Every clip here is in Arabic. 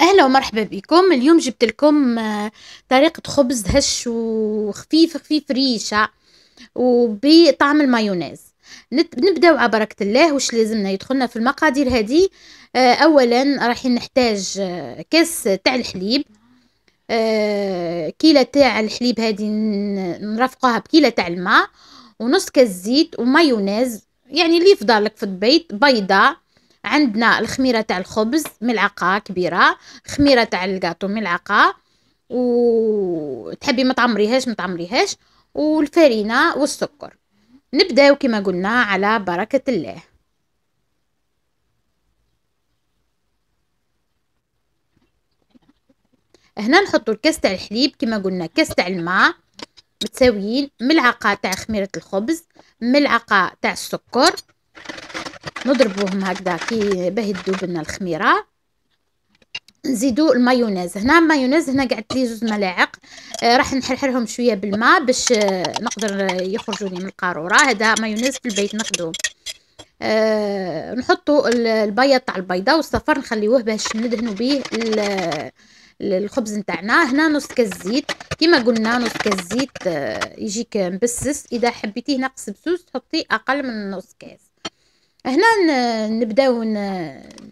اهلا ومرحبا بكم اليوم جبت لكم آه، طريقه خبز هش وخفيف خفيف ريشه وبطعم المايونيز نبداو بركه الله واش لازمنا يدخلنا في المقادير هذه آه، اولا راح نحتاج آه، كاس تاع الحليب كيلة تاع الحليب هذه نرافقوها بكيلة تاع الماء ونص كاس زيت ومايونيز يعني اللي يفضل لك في البيت بيضه عندنا الخميره تاع الخبز ملعقه كبيره خميره تاع الكاطو ملعقه وتحبي ما تعمريهاش ما تعمريهاش والفرينه والسكر نبداو كما قلنا على بركه الله هنا نحطوا الكاس تاع الحليب كما قلنا كاس تاع الماء متساويين ملعقه تاع خميره الخبز ملعقه تاع السكر نضربوهم هكذا كي باه تذوب لنا الخميره نزيدو المايونيز هنا المايونيز هنا قعدت لي زوج ملاعق آه، راح نحرحرهم شويه بالماء باش آه، نقدر يخرجوا لي من القاروره هذا مايونيز في البيت ناخذوه آه نحطو البيض تاع البيضه والصفر نخليوه باش ندهنوا به الخبز نتاعنا هنا نص كاس زيت كيما قلنا نص كاس زيت آه، يجيك مبسس اذا حبيتيه ناقص بسوس تحطي اقل من نص كاس هنا نبداو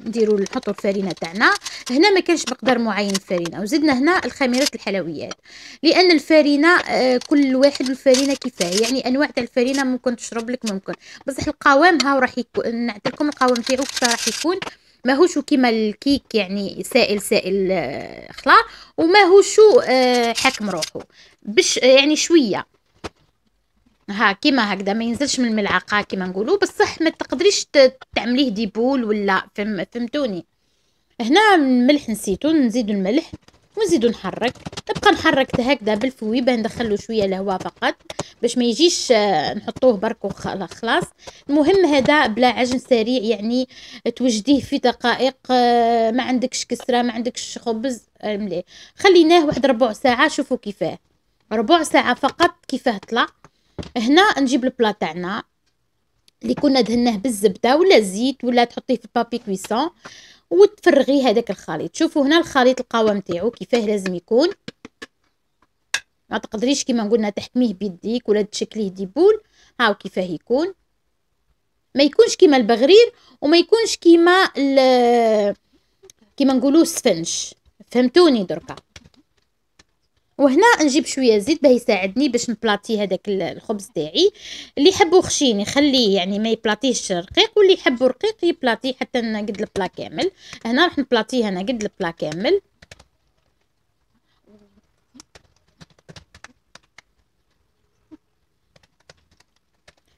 نديرو نحطو الفرينه تاعنا هنا ما كانش مقدار معين الفرينه وزدنا هنا الخميرات الحلويات لان الفرينه آه، كل واحد الفرينه كيفاه يعني انواع تاع الفرينه ممكن تشرب لك ممكن بصح القوام ها راح يكون نعطيكم القوام تاعو كيفاش راح يكون ماهوش كيما الكيك يعني سائل سائل آه، خلا وماهوش آه، حكم روحه باش يعني شويه ها كيما هكذا ما ينزلش من الملعقه كيما نقولوا بصح ما تقدريش تعمليه ديبول ولا فهم فهمتوني هنا الملح نسيتو نزيدو الملح ونزيدو نحرك تبقى نحرك هكذا بالفوي باه ندخلو شويه الهواء فقط باش ما يجيش آه، نحطوه برك خلاص المهم هذا بلا عجن سريع يعني توجديه في دقائق آه، ما عندكش كسره ما عندكش خبز آه، مليح خليناه واحد ربع ساعه شوفوا كيفاه ربع ساعه فقط كيفاه طلع هنا نجيب البلا تاعنا اللي كنا دهناه بالزبده ولا الزيت ولا تحطيه في البابي كويسون وتفرغي هذاك الخليط شوفوا هنا الخليط القوام تاعو كيفاه لازم يكون ما تقدريش كيما قلنا تحكميه بيديك ولا تشكليه ديبول هاو كيفاه يكون ما يكونش كيما البغرير وما يكونش كيما كيما نقولوا سفنج فهمتوني دركا وهنا نجيب شويه زيت باه يساعدني باش نبلاطي هذاك الخبز تاعي اللي يحبو خشين يخليه يعني ما يبلاطيش رقيق واللي يحبو رقيق يبلاطيه حتى قد البلا كامل هنا راح نبلاطيه انا قد البلا كامل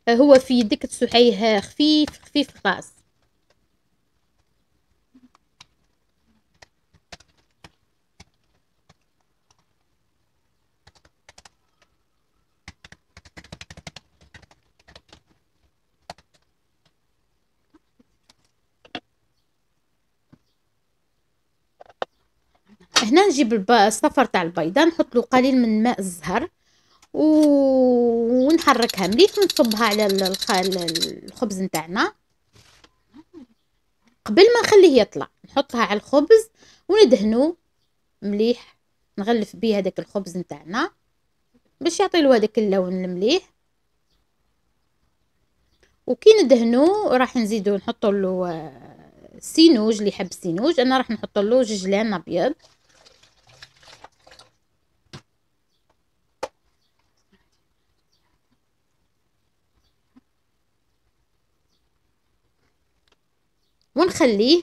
هو في يدك تسوحيه خفيف خفيف خلاص هنا نجيب الصفر تاع البيضه نحط له قليل من ماء الزهر و... ونحركها مليح ونصبها على الخبز نتاعنا قبل ما نخليه يطلع نحطها على الخبز وندهنو مليح نغلف بيه هذاك الخبز نتاعنا باش يعطي له هذاك اللون المليح وكي ندهنو راح نزيدو نحطو له السينوج آه، اللي يحب السينوج انا راح نحط له ججلان ابيض ونخليه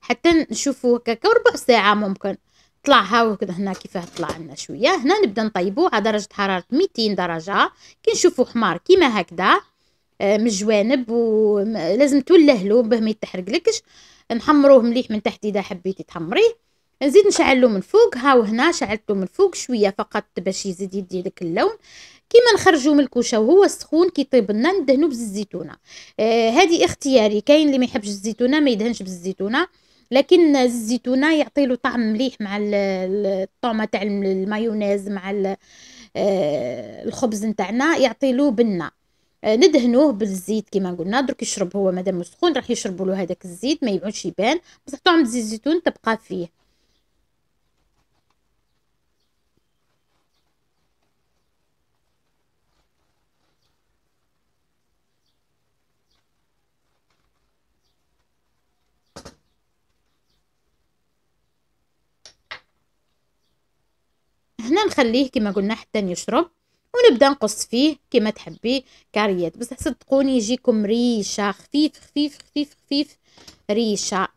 حتى نشوفو هكاكا ربع ساعة ممكن طلع هاو كده هنا كيفاه طلع لنا شوية هنا نبدا نطيبو على درجة حرارة 200 درجة كي نشوفو حمار كيما هكذا آه، من الجوانب ولازم تولهلو باه ما يتحرقلكش نحمروه مليح من تحت اذا حبيتي تحمريه نزيد نشعلو من فوق هاو هنا شعلتو من فوق شويه فقط باش يزيد يدي لك اللون كيما نخرجو من الكوشه وهو سخون كيطيب لنا ندهنو بالزيتونه آه هذه اختياري كاين اللي ما يحبش الزيتونه ما يدهنش بالزيتونه لكن الزيتونه يعطي له طعم مليح مع الطعمه تاع المايونيز مع آه، الخبز نتاعنا يعطي له بنه آه، ندهنوه بالزيت كيما قلنا درك يشرب هو مادام سخون راح يشربوا له هذاك الزيت ما يبعدش يبان بصح طعم الزيتون تبقى فيه نخليه كما قلنا حتى يشرب ونبدا نقص فيه كما تحبي كاريات بصح صدقوني يجيكم ريشه خفيف خفيف خفيف خفيف ريشه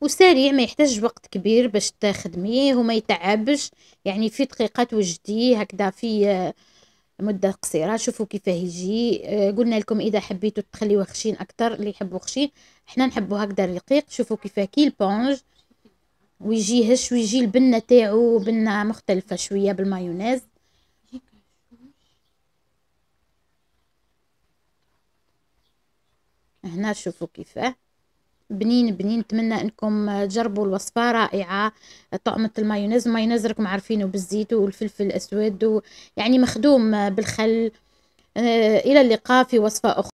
وسريع ما يحتاج وقت كبير باش تخدميه وما يتعبش يعني في دقيقه توجديه هكذا في آه، مدة قصيرة شوفوا كيفاه يجي آه، قلنا لكم إذا حبيتوا تخليوه خشين أكتر اللي يحبوا خشين احنا نحبو هكذا رقيق شوفوا كيفاه كي البونج ويجي هش ويجي البنة تاعو بنة مختلفة شوية بالمايونيز هنا شوفوا كيفاه بنين بنين نتمنى انكم تجربوا الوصفه رائعه طعمه المايونيز المايونيز راكم عارفينه بالزيت والفلفل الاسود يعني مخدوم بالخل آه، الى اللقاء في وصفه اخرى